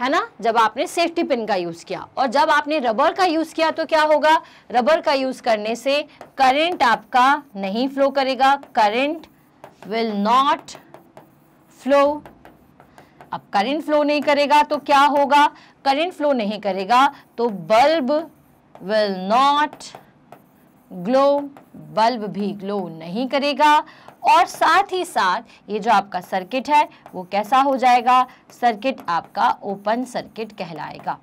है ना जब आपने सेफ्टी पिन का यूज़ किया और जब आपने रबर का यूज़ किया तो क्या होगा रबर का यूज़ करने से करंट आपका नहीं फ्लो करेगा करंट विल नॉट फ्लो अब करंट फ्लो नहीं करेगा तो क्या होगा करंट फ्लो नहीं करेगा तो bulb will not glow bulb भी ग्लो नहीं करेगा और साथ ही साथ ये जो आपका सर्किट है वो कैसा हो जाएगा सर्किट आपका ओपन सर्किट कहलाएगा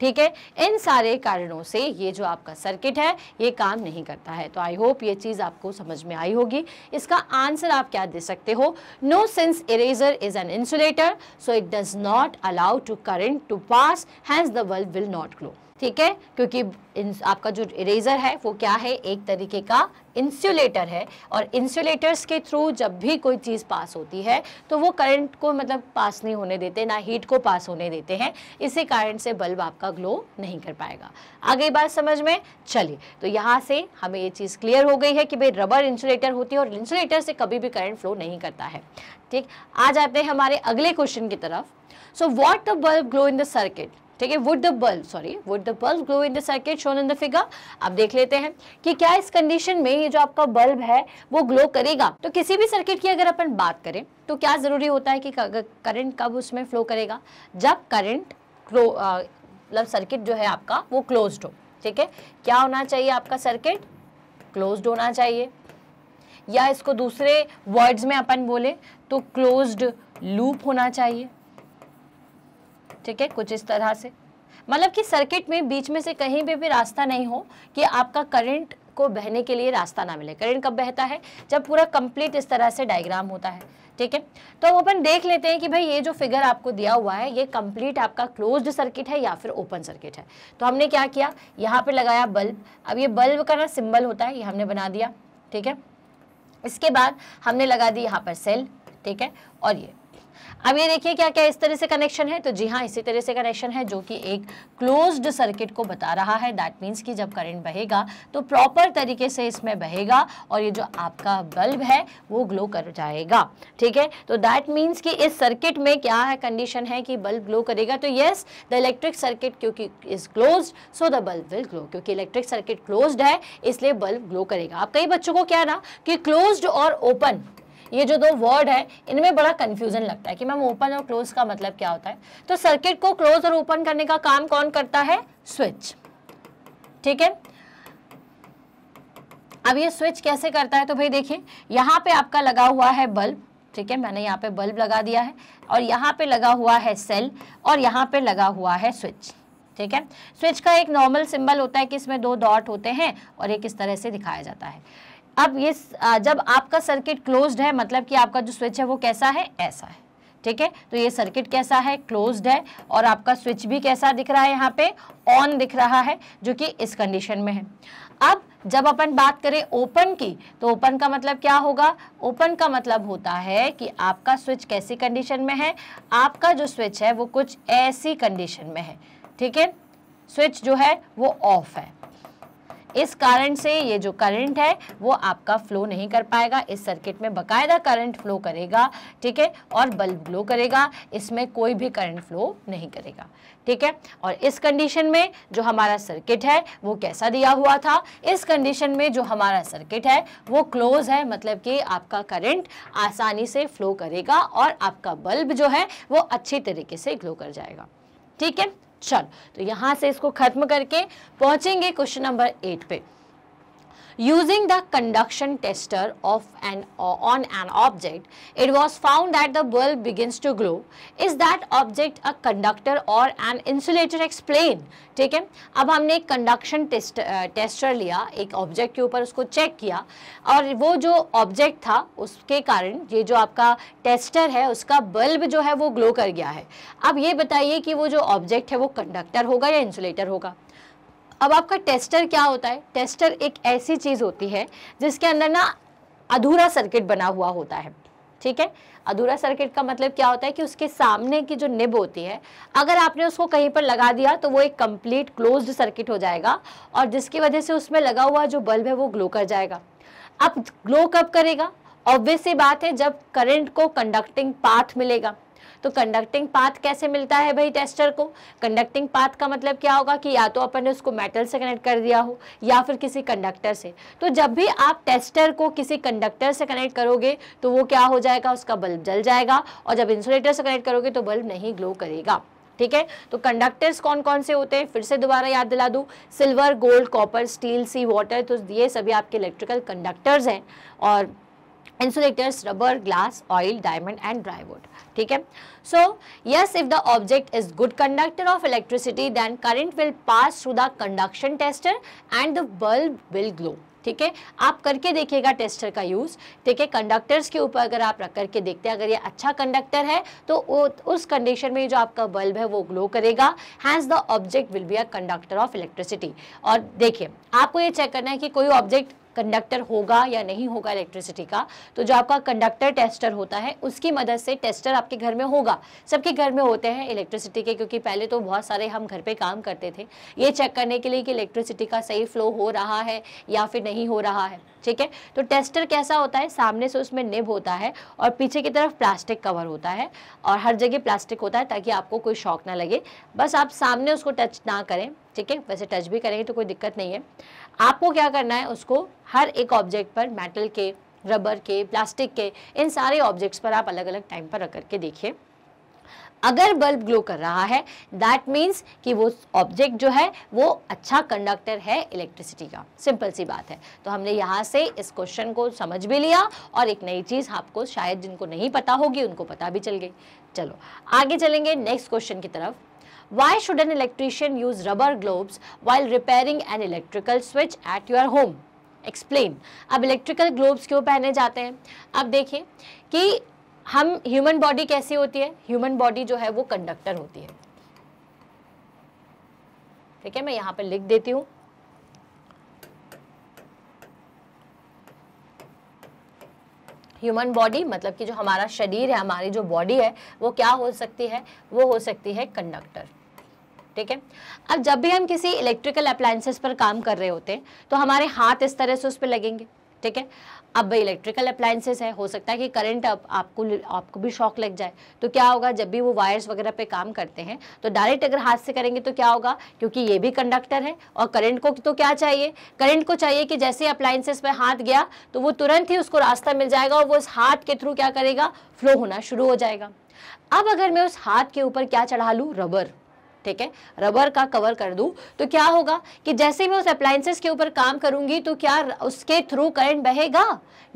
ठीक है इन सारे कारणों से ये जो आपका सर्किट है ये काम नहीं करता है तो आई होप ये चीज़ आपको समझ में आई होगी इसका आंसर आप क्या दे सकते हो no since eraser is an insulator so it does not allow to current to pass hence the world will not glow ठीक है क्योंकि आपका जो इरेजर है वो क्या है एक तरीके का इंसुलेटर है और इंसुलेटर्स के थ्रू जब भी कोई चीज़ पास होती है तो वो करंट को मतलब पास नहीं होने देते ना हीट को पास होने देते हैं इसी कारण से बल्ब आपका ग्लो नहीं कर पाएगा आगे बात समझ में चलिए तो यहाँ से हमें ये चीज़ क्लियर हो गई है कि भाई रबर इंसुलेटर होती है और इंसुलेटर से कभी भी करंट फ्लो नहीं करता है ठीक आ जाते हैं हमारे अगले क्वेश्चन की तरफ so what the bulb glow in the circuit ठीक है would the bulb sorry would the bulb glow in the circuit shown in the figure आप देख लेते हैं कि क्या इस कंडीशन में ये जो आपका बल्ब है वो ग्लो करेगा तो किसी भी सर्किट की अगर अपन बात करें तो क्या ज़रूरी होता है कि करंट कब उसमें फ्लो करेगा जब करंट मतलब सर्किट जो है आपका वो क्लोज हो ठीक है क्या होना चाहिए आपका सर्किट क्लोज होना चाहिए या इसको दूसरे वर्ड्स में अपन बोले तो क्लोज्ड लूप होना चाहिए ठीक है कुछ इस तरह से मतलब कि सर्किट में बीच में से कहीं भी भी रास्ता नहीं हो कि आपका करंट को बहने के लिए रास्ता ना मिले करंट कब बहता है जब पूरा कंप्लीट इस तरह से डायग्राम होता है ठीक है तो हम अपन देख लेते हैं कि भाई ये जो फिगर आपको दिया हुआ है ये कंप्लीट आपका क्लोज्ड सर्किट है या फिर ओपन सर्किट है तो हमने क्या किया यहाँ पर लगाया बल्ब अब ये बल्ब का ना सिम्बल होता है ये हमने बना दिया ठीक है इसके बाद हमने लगा दी यहाँ पर सेल ठीक है और ये अब ये देखिए क्या क्या इस तरह से कनेक्शन है तो जी हाँ इसी तरह से कनेक्शन है जो कि एक क्लोज्ड सर्किट को बता रहा है दैट मीन्स कि जब करंट बहेगा तो प्रॉपर तरीके से इसमें बहेगा और ये जो आपका बल्ब है वो ग्लो कर जाएगा ठीक है तो दैट मीन्स कि इस सर्किट में क्या है कंडीशन है कि बल्ब ग्लो करेगा तो येस द इलेक्ट्रिक सर्किट क्योंकि is close so the bulb will glow क्योंकि इलेक्ट्रिक सर्किट क्लोज है इसलिए बल्ब ग्लो करेगा आप कई बच्चों को क्या ना कि क्लोज और ओपन ये जो दो वर्ड है इनमें बड़ा कंफ्यूजन लगता है कि मैम ओपन और क्लोज का मतलब क्या होता है तो सर्किट को क्लोज और ओपन करने का काम कौन करता है स्विच ठीक है अब ये स्विच कैसे करता है तो भाई देखिए यहाँ पे आपका लगा हुआ है बल्ब ठीक है मैंने यहाँ पे बल्ब लगा दिया है और यहाँ पे लगा हुआ है सेल और यहाँ पे लगा हुआ है स्विच ठीक है स्विच का एक नॉर्मल सिंबल होता है कि इसमें दो डॉट होते हैं और एक इस तरह से दिखाया जाता है अब ये जब आपका सर्किट क्लोज्ड है मतलब कि आपका जो स्विच है वो कैसा है ऐसा है ठीक है तो ये सर्किट कैसा है क्लोज्ड है और आपका स्विच भी कैसा दिख रहा है यहाँ पे ऑन दिख रहा है जो कि इस कंडीशन में है अब जब अपन बात करें ओपन की तो ओपन का मतलब क्या होगा ओपन का मतलब होता है कि आपका स्विच कैसी कंडीशन में है आपका जो स्विच है वो कुछ ऐसी कंडीशन में है ठीक है स्विच जो है वो ऑफ है इस कारण से ये जो करंट है वो आपका फ्लो नहीं कर पाएगा इस सर्किट में बाकायदा करंट फ्लो करेगा ठीक है और बल्ब ग्लो करेगा इसमें कोई भी करंट फ्लो नहीं करेगा ठीक है और इस कंडीशन में जो हमारा सर्किट है वो कैसा दिया हुआ था इस कंडीशन में जो हमारा सर्किट है वो क्लोज है मतलब कि आपका करंट आसानी से फ्लो करेगा और आपका बल्ब जो है वो अच्छी तरीके से ग्लो कर जाएगा ठीक है चलो तो यहां से इसको खत्म करके पहुंचेंगे क्वेश्चन नंबर एट पे Using the conduction tester of an uh, on an object, it was found that the bulb begins to glow. Is that object a conductor or an insulator? Explain. ठीक है अब हमने एक conduction test tester लिया एक object के ऊपर उसको चेक किया और वो जो ऑब्जेक्ट था उसके कारण ये जो आपका टेस्टर है उसका बल्ब जो है वो ग्लो कर गया है अब ये बताइए कि वो जो ऑब्जेक्ट है वो कंडक्टर होगा या इंसुलेटर होगा अब आपका टेस्टर क्या होता है टेस्टर एक ऐसी चीज़ होती है जिसके अंदर ना अधूरा सर्किट बना हुआ होता है ठीक है अधूरा सर्किट का मतलब क्या होता है कि उसके सामने की जो निब होती है अगर आपने उसको कहीं पर लगा दिया तो वो एक कंप्लीट क्लोज्ड सर्किट हो जाएगा और जिसकी वजह से उसमें लगा हुआ जो बल्ब है वो ग्लो कर जाएगा अब ग्लो कब करेगा ऑब्वियस बात है जब करंट को कंडक्टिंग पाथ मिलेगा तो कंडक्टिंग पाथ कैसे मिलता है भाई टेस्टर को कंडक्टिंग पाथ का मतलब क्या होगा कि या तो अपन ने उसको मेटल से कनेक्ट कर दिया हो या फिर किसी कंडक्टर से तो जब भी आप टेस्टर को किसी कंडक्टर से कनेक्ट करोगे तो वो क्या हो जाएगा उसका बल्ब जल जाएगा और जब इंसुलेटर से कनेक्ट करोगे तो बल्ब नहीं ग्लो करेगा ठीक है तो कंडक्टर्स कौन कौन से होते हैं फिर से दोबारा याद दिला दूँ silver gold copper steel sea water तो ये सभी आपके इलेक्ट्रिकल कंडक्टर्स हैं और insulators rubber glass oil diamond and dry wood ठीक है so yes if the object is good conductor of electricity then current will pass through the conduction tester and the bulb will glow ठीक है आप करके देखिएगा tester का use ठीक है कंडक्टर्स के ऊपर अगर आप रख करके देखते हैं अगर ये अच्छा कंडक्टर है तो वो उस कंडीशन में जो आपका बल्ब है वो ग्लो करेगा hence the object will be a conductor of electricity और देखिए आपको ये चेक करना है कि कोई ऑब्जेक्ट कंडक्टर होगा या नहीं होगा इलेक्ट्रिसिटी का तो जो आपका कंडक्टर टेस्टर होता है उसकी मदद से टेस्टर आपके घर में होगा सबके घर में होते हैं इलेक्ट्रिसिटी के क्योंकि पहले तो बहुत सारे हम घर पर काम करते थे ये चेक करने के लिए कि इलेक्ट्रिसिटी का सही फ्लो हो रहा है या फिर नहीं हो रहा है ठीक है तो टेस्टर कैसा होता है सामने से उसमें निब होता है और पीछे की तरफ प्लास्टिक कवर होता है और हर जगह प्लास्टिक होता है ताकि आपको कोई शौक ना लगे बस आप सामने उसको टच ना करें ठीक है वैसे टच भी करेंगे तो कोई दिक्कत नहीं है आपको क्या करना है उसको हर एक ऑब्जेक्ट पर मेटल के रबर के प्लास्टिक के इन सारे ऑब्जेक्ट्स पर आप अलग अलग टाइम पर रख करके देखिए अगर बल्ब ग्लो कर रहा है दैट मीन्स कि वो ऑब्जेक्ट जो है वो अच्छा कंडक्टर है इलेक्ट्रिसिटी का सिंपल सी बात है तो हमने यहाँ से इस क्वेश्चन को समझ भी लिया और एक नई चीज़ आपको शायद जिनको नहीं पता होगी उनको पता भी चल गई चलो आगे चलेंगे नेक्स्ट क्वेश्चन की तरफ Why should an electrician use rubber gloves while repairing an electrical switch at your home? explain अब electrical gloves क्यों पहने जाते हैं अब देखिए कि हम human body कैसी होती है human body जो है वो conductor होती है ठीक है मैं यहाँ पर लिख देती हूँ ह्यूमन बॉडी मतलब कि जो हमारा शरीर है हमारी जो बॉडी है वो क्या हो सकती है वो हो सकती है कंडक्टर ठीक है अब जब भी हम किसी इलेक्ट्रिकल अप्लायंसेस पर काम कर रहे होते हैं तो हमारे हाथ इस तरह से उस पर लगेंगे ठीक है अब भाई इलेक्ट्रिकल अप्लायंसेस है हो सकता है कि करंट अब आपको आपको भी शॉक लग जाए तो क्या होगा जब भी वो वायर्स वगैरह पे काम करते हैं तो डायरेक्ट अगर हाथ से करेंगे तो क्या होगा क्योंकि ये भी कंडक्टर है और करंट को तो क्या चाहिए करंट को चाहिए कि जैसे अप्लायसेस पे हाथ गया तो वो तुरंत ही उसको रास्ता मिल जाएगा और वो उस हाथ के थ्रू क्या करेगा फ्लो होना शुरू हो जाएगा अब अगर मैं उस हाथ के ऊपर क्या चढ़ा लूँ रबर ठीक है रबर का कवर कर दूं तो क्या होगा कि जैसे मैं उस अप्लाइंसेस के ऊपर काम करूंगी तो क्या उसके थ्रू करंट बहेगा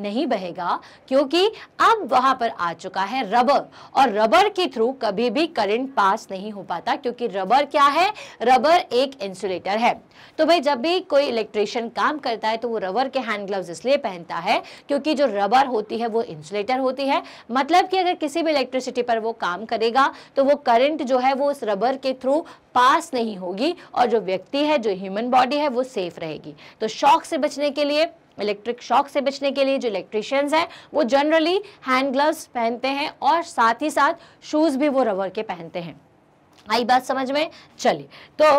नहीं बहेगा क्योंकि अब वहां पर आ चुका है रबर और रबर के थ्रू कभी भी करंट पास नहीं हो पाता क्योंकि रबर क्या है रबर एक इंसुलेटर है तो भाई जब भी कोई इलेक्ट्रिशियन काम करता है तो वो रबर के हैंड ग्लव्स इसलिए पहनता है क्योंकि जो रबर होती है वो इंसुलेटर होती है मतलब कि अगर किसी भी इलेक्ट्रिसिटी पर वो काम करेगा तो वो करंट जो है वो उस रबर के थ्रू पास नहीं होगी और जो व्यक्ति है जो ह्यूमन बॉडी है वो सेफ रहेगी तो शॉक से बचने के लिए इलेक्ट्रिक शॉक से बचने के लिए जो इलेक्ट्रिशियंस हैं वो जनरली हैंड ग्लव्स पहनते हैं और साथ ही साथ शूज़ भी वो रबर के पहनते हैं आई बात समझ में चलिए तो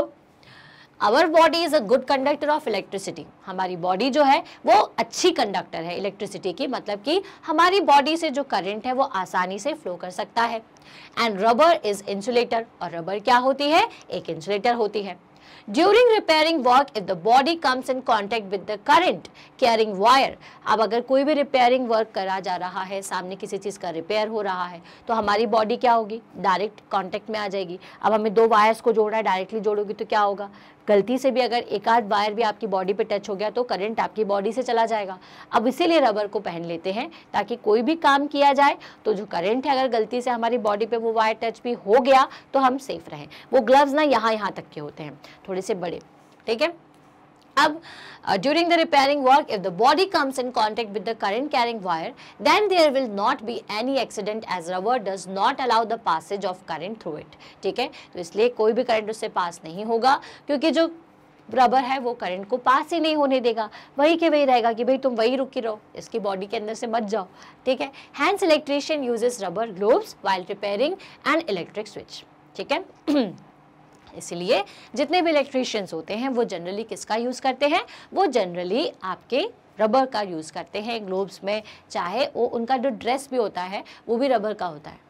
our body is a good conductor of electricity हमारी बॉडी जो है वो अच्छी कंडक्टर है इलेक्ट्रिसिटी की मतलब कि हमारी बॉडी से जो करंट है वो आसानी से फ्लो कर सकता है एंड रबर इज़ इंसुलेटर और रबर क्या होती है एक इंसुलेटर होती है during repairing work if the body comes in contact with the current carrying wire अब अगर कोई भी रिपेयरिंग वर्क करा जा रहा है सामने किसी चीज़ का रिपेयर हो रहा है तो हमारी बॉडी क्या होगी डायरेक्ट कॉन्टेक्ट में आ जाएगी अब हमें दो वायर्स को जोड़ना है डायरेक्टली जोड़ोगी तो क्या होगा गलती से भी अगर एक आध वायर भी आपकी बॉडी पे टच हो गया तो करंट आपकी बॉडी से चला जाएगा अब इसीलिए रबर को पहन लेते हैं ताकि कोई भी काम किया जाए तो जो करंट है अगर गलती से हमारी बॉडी पे वो वायर टच भी हो गया तो हम सेफ रहें वो ग्लव्स ना यहाँ यहाँ तक के होते हैं थोड़े से बड़े ठीक है अब during the repairing work if the body comes in contact with the current carrying wire then there will not be any accident as रवर does not allow the passage of current through it ठीक है तो इसलिए कोई भी current उससे पास नहीं होगा क्योंकि जो रबर है वो करंट को पास ही नहीं होने देगा वही के वही रहेगा कि भाई तुम वही रुकी रहो इसकी बॉडी के अंदर से मत जाओ ठीक है hence electrician uses rubber gloves while repairing and electric switch ठीक है इसलिए जितने भी इलेक्ट्रिशियंस होते हैं वो जनरली किसका यूज़ करते हैं वो जनरली आपके रबर का यूज़ करते हैं ग्लोब्स में चाहे वो उनका जो ड्रेस भी होता है वो भी रबर का होता है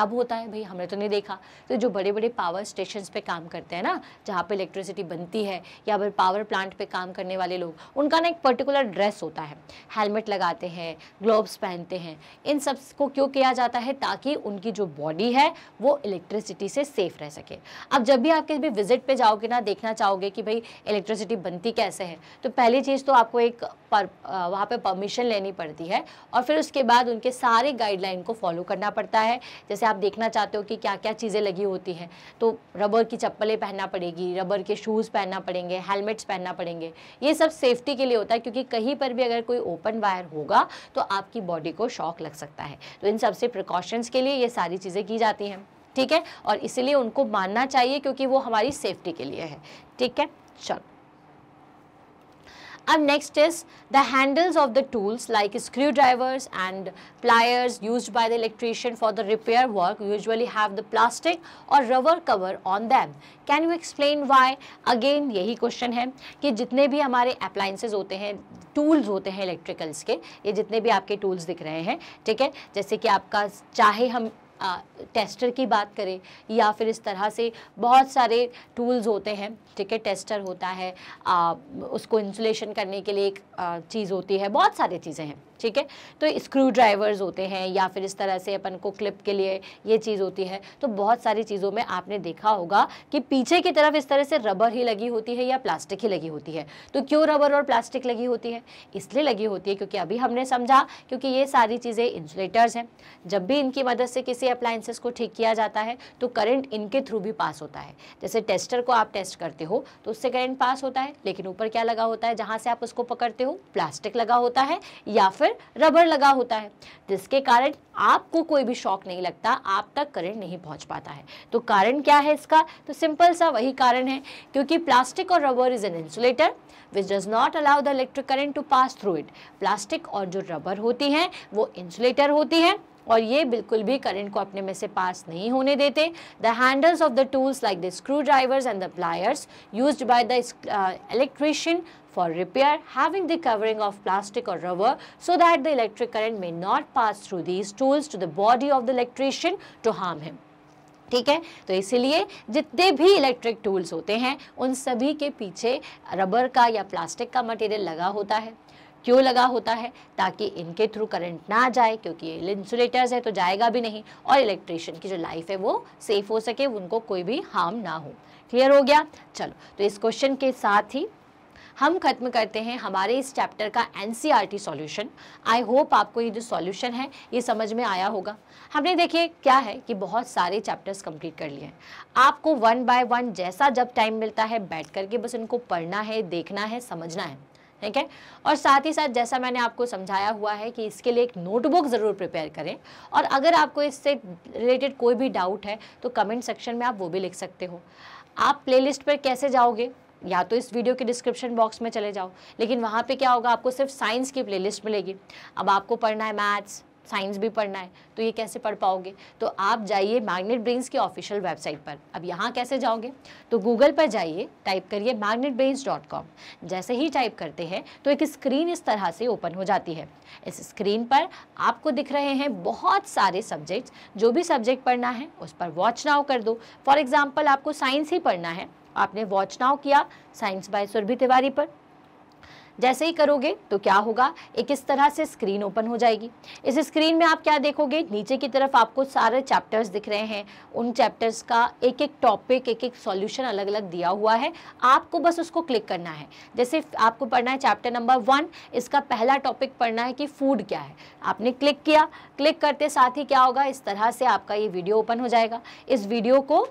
कब होता है भाई हमने तो नहीं देखा तो जो बड़े बड़े पावर स्टेशन पे काम करते हैं ना जहाँ पे इलेक्ट्रिसिटी बनती है या फिर पावर प्लांट पे काम करने वाले लोग उनका ना एक पर्टिकुलर ड्रेस होता है हेलमेट लगाते हैं ग्लोव्स पहनते हैं इन सब को क्यों किया जाता है ताकि उनकी जो बॉडी है वो इलेक्ट्रिसिटी से सेफ रह सके अब जब भी आप किसी भी विजिट पे जाओगे ना देखना चाहोगे कि भाई इलेक्ट्रिसिटी बनती कैसे है तो पहली चीज़ तो आपको एक पर वहाँ पर परमिशन लेनी पड़ती है और फिर उसके बाद उनके सारे गाइडलाइन को फॉलो करना पड़ता है जैसे आप देखना चाहते हो कि क्या क्या चीज़ें लगी होती हैं तो रबर की चप्पलें पहनना पड़ेगी रबर के शूज़ पहनना पड़ेंगे हेलमेट्स पहनना पड़ेंगे ये सब सेफ्टी के लिए होता है क्योंकि कहीं पर भी अगर कोई ओपन वायर होगा तो आपकी बॉडी को शॉक लग सकता है तो इन सबसे प्रिकॉशंस के लिए ये सारी चीज़ें की जाती हैं ठीक है और इसलिए उनको मानना चाहिए क्योंकि वो हमारी सेफ्टी के लिए है ठीक है चलो अब next is the handles of the tools like screw drivers and pliers use by the electrician for the repair work usually have the plastic और rubber cover on them can you explain why again यही question है कि जितने भी हमारे appliances होते हैं tools होते हैं इलेक्ट्रिकल्स के ये जितने भी आपके टूल्स दिख रहे हैं ठीक है जैसे कि आपका चाहे हम टेस्टर की बात करें या फिर इस तरह से बहुत सारे टूल्स होते हैं ठीक है टेस्टर होता है आ, उसको इंसुलेशन करने के लिए एक आ, चीज़ होती है बहुत सारी चीज़ें हैं ठीक है तो स्क्रू ड्राइवर्स होते हैं या फिर इस तरह से अपन को क्लिप के लिए ये चीज़ होती है तो बहुत सारी चीज़ों में आपने देखा होगा कि पीछे की तरफ इस तरह से रबर ही लगी होती है या प्लास्टिक ही लगी होती है तो क्यों रबर और प्लास्टिक लगी होती है इसलिए लगी होती है क्योंकि अभी हमने समझा क्योंकि ये सारी चीज़ें इंसुलेटर्स हैं जब भी इनकी मदद से किसी अप्लाइंसेस को ठीक किया जाता है तो करंट इनके थ्रू भी पास होता है जैसे टेस्टर को आप टेस्ट करते हो तो उससे करंट पास होता है लेकिन ऊपर क्या लगा होता है जहाँ से आप उसको पकड़ते हो प्लास्टिक लगा होता है या फिर पर रबर लगा होता है जिसके कारण आपको कोई भी शॉक नहीं लगता आप तक करंट नहीं पहुंच पाता है तो कारण क्या है इसका तो सिंपल सा वही कारण है क्योंकि प्लास्टिक और rubber is an insulator which does not allow the electric current to pass through it plastic और जो रबर होती हैं वो इंसुलेटर होती हैं और ये बिल्कुल भी करंट को अपने में से पास नहीं होने देते the handles of the tools like the screw drivers and the pliers use by the electrician for repair having the covering of plastic और rubber so that the electric current may not pass through these tools to the body of the electrician to harm him ठीक है तो इसीलिए जितने भी electric tools होते हैं उन सभी के पीछे रबर का या प्लास्टिक का मटेरियल लगा होता है क्यों लगा होता है ताकि इनके थ्रू करंट ना जाए क्योंकि ये इंसुलेटर्स है तो जाएगा भी नहीं और इलेक्ट्रिशियन की जो लाइफ है वो सेफ हो सके उनको कोई भी हार्म ना हो क्लियर हो गया चलो तो इस क्वेश्चन के साथ ही हम खत्म करते हैं हमारे इस चैप्टर का N C R T solution I hope आपको ये जो सॉल्यूशन है ये समझ में आया होगा हमने देखिए क्या है कि बहुत सारे चैप्टर्स कंप्लीट कर लिए हैं आपको वन बाय वन जैसा जब टाइम मिलता है बैठ करके बस इनको पढ़ना है देखना है समझना है ठीक है और साथ ही साथ जैसा मैंने आपको समझाया हुआ है कि इसके लिए एक नोटबुक ज़रूर प्रिपेयर करें और अगर आपको इससे रिलेटेड कोई भी डाउट है तो कमेंट सेक्शन में आप वो भी लिख सकते हो आप प्ले पर कैसे जाओगे या तो इस वीडियो के डिस्क्रिप्शन बॉक्स में चले जाओ लेकिन वहाँ पे क्या होगा आपको सिर्फ साइंस की प्लेलिस्ट मिलेगी अब आपको पढ़ना है मैथ्स साइंस भी पढ़ना है तो ये कैसे पढ़ पाओगे तो आप जाइए मैग्नेट ब्रेन्स की ऑफिशियल वेबसाइट पर अब यहाँ कैसे जाओगे तो गूगल पर जाइए टाइप करिए मैग्नेट ब्रेन्स डॉट कॉम जैसे ही टाइप करते हैं तो एक स्क्रीन इस तरह से ओपन हो जाती है इस स्क्रीन पर आपको दिख रहे हैं बहुत सारे सब्जेक्ट्स जो भी सब्जेक्ट पढ़ना है उस पर वॉच नाउ कर दो फॉर एग्ज़ाम्पल आपको साइंस ही पढ़ना है आपने वॉच नाउ किया साइंस बाय सुरभि तिवारी पर जैसे ही करोगे तो क्या होगा एक इस तरह से स्क्रीन ओपन हो जाएगी इस स्क्रीन में आप क्या देखोगे नीचे की तरफ आपको सारे चैप्टर्स दिख रहे हैं उन चैप्टर्स का एक एक टॉपिक एक एक सॉल्यूशन अलग अलग दिया हुआ है आपको बस उसको क्लिक करना है जैसे आपको पढ़ना है चैप्टर नंबर वन इसका पहला टॉपिक पढ़ना है कि फूड क्या है आपने क्लिक किया क्लिक करते साथ ही क्या होगा इस तरह से आपका ये वीडियो ओपन हो जाएगा इस वीडियो को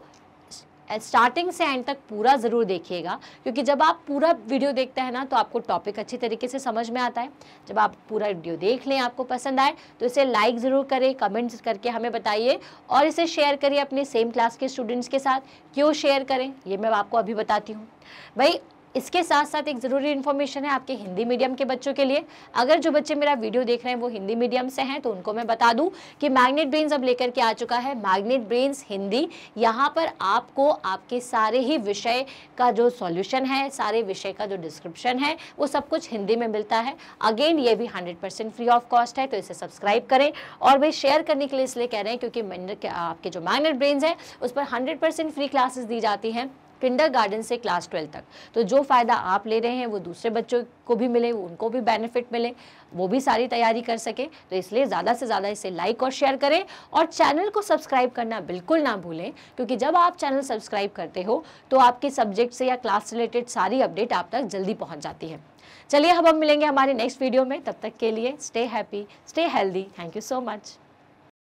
स्टार्टिंग से एंड तक पूरा ज़रूर देखिएगा क्योंकि जब आप पूरा वीडियो देखते हैं ना तो आपको टॉपिक अच्छी तरीके से समझ में आता है जब आप पूरा वीडियो देख लें आपको पसंद आए तो इसे लाइक ज़रूर करें कमेंट्स करके हमें बताइए और इसे शेयर करिए अपने सेम क्लास के स्टूडेंट्स के साथ क्यों शेयर करें ये मैं आपको अभी बताती हूँ भाई इसके साथ साथ एक ज़रूरी इन्फॉर्मेशन है आपके हिंदी मीडियम के बच्चों के लिए अगर जो बच्चे मेरा वीडियो देख रहे हैं वो हिंदी मीडियम से हैं तो उनको मैं बता दूं कि मैग्नेट ब्रेन्स अब लेकर के आ चुका है मैग्नेट ब्रेन्स हिंदी यहाँ पर आपको आपके सारे ही विषय का जो सॉल्यूशन है सारे विषय का जो डिस्क्रिप्शन है वो सब कुछ हिंदी में मिलता है अगेन ये भी हंड्रेड फ्री ऑफ कॉस्ट है तो इसे सब्सक्राइब करें और वे शेयर करने के लिए इसलिए कह रहे हैं क्योंकि आपके जो मैग्नेट ब्रेन्स है उस पर हंड्रेड फ्री क्लासेस दी जाती हैं किंडर गार्डन से क्लास ट्वेल्व तक तो जो फ़ायदा आप ले रहे हैं वो दूसरे बच्चों को भी मिले उनको भी बेनिफिट मिले वो भी सारी तैयारी कर सके तो इसलिए ज़्यादा से ज़्यादा इसे लाइक और शेयर करें और चैनल को सब्सक्राइब करना बिल्कुल ना भूलें क्योंकि जब आप चैनल सब्सक्राइब करते हो तो आपके सब्जेक्ट से या क्लास रिलेटेड सारी अपडेट आप तक जल्दी पहुँच जाती है चलिए अब हम मिलेंगे हमारे नेक्स्ट वीडियो में तब तक के लिए stay happy stay healthy thank you so much